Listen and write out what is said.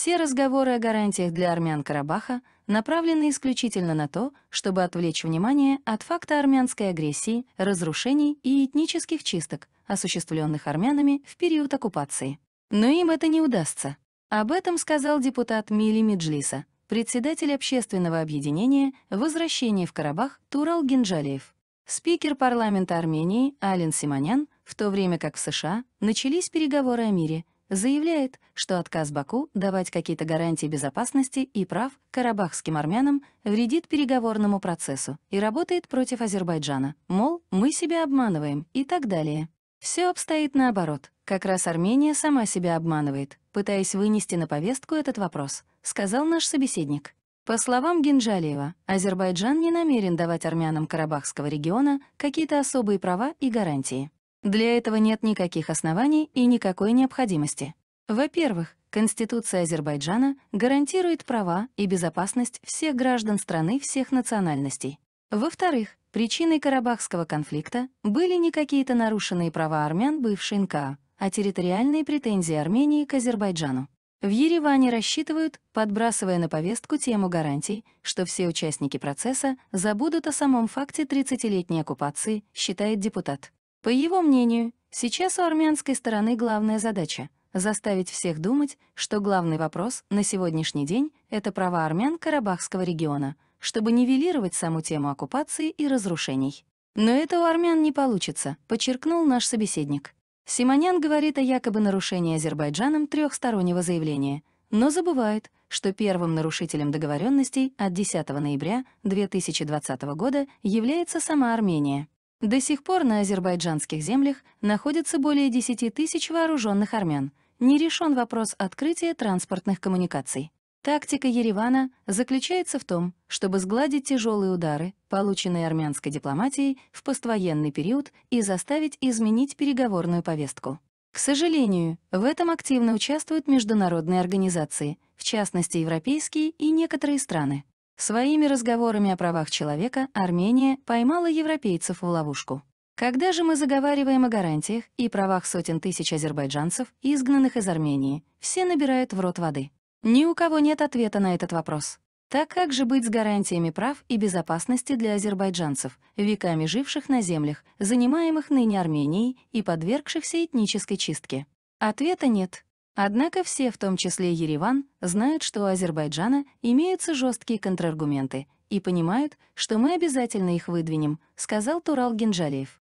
Все разговоры о гарантиях для армян Карабаха направлены исключительно на то, чтобы отвлечь внимание от факта армянской агрессии, разрушений и этнических чисток, осуществленных армянами в период оккупации. Но им это не удастся. Об этом сказал депутат Мили Меджлиса, председатель общественного объединения «Возвращение в Карабах» Турал Гинджалиев. Спикер парламента Армении Ален Симонян, в то время как в США начались переговоры о мире, заявляет, что отказ Баку давать какие-то гарантии безопасности и прав карабахским армянам вредит переговорному процессу и работает против Азербайджана, мол, мы себя обманываем и так далее. Все обстоит наоборот. Как раз Армения сама себя обманывает, пытаясь вынести на повестку этот вопрос, сказал наш собеседник. По словам Гинджалиева, Азербайджан не намерен давать армянам Карабахского региона какие-то особые права и гарантии. Для этого нет никаких оснований и никакой необходимости. Во-первых, Конституция Азербайджана гарантирует права и безопасность всех граждан страны всех национальностей. Во-вторых, причиной Карабахского конфликта были не какие-то нарушенные права армян бывшей НКА, а территориальные претензии Армении к Азербайджану. В Ереване рассчитывают, подбрасывая на повестку тему гарантий, что все участники процесса забудут о самом факте 30-летней оккупации, считает депутат. По его мнению, сейчас у армянской стороны главная задача — заставить всех думать, что главный вопрос на сегодняшний день — это права армян Карабахского региона, чтобы нивелировать саму тему оккупации и разрушений. Но это у армян не получится, подчеркнул наш собеседник. Симонян говорит о якобы нарушении Азербайджаном трехстороннего заявления, но забывает, что первым нарушителем договоренностей от 10 ноября 2020 года является сама Армения. До сих пор на азербайджанских землях находится более 10 тысяч вооруженных армян. Не решен вопрос открытия транспортных коммуникаций. Тактика Еревана заключается в том, чтобы сгладить тяжелые удары, полученные армянской дипломатией в поствоенный период и заставить изменить переговорную повестку. К сожалению, в этом активно участвуют международные организации, в частности, европейские и некоторые страны. Своими разговорами о правах человека Армения поймала европейцев в ловушку. Когда же мы заговариваем о гарантиях и правах сотен тысяч азербайджанцев, изгнанных из Армении, все набирают в рот воды. Ни у кого нет ответа на этот вопрос. Так как же быть с гарантиями прав и безопасности для азербайджанцев, веками живших на землях, занимаемых ныне Арменией и подвергшихся этнической чистке? Ответа нет. Однако все, в том числе Ереван, знают, что у Азербайджана имеются жесткие контраргументы и понимают, что мы обязательно их выдвинем, сказал Турал Генджалиев.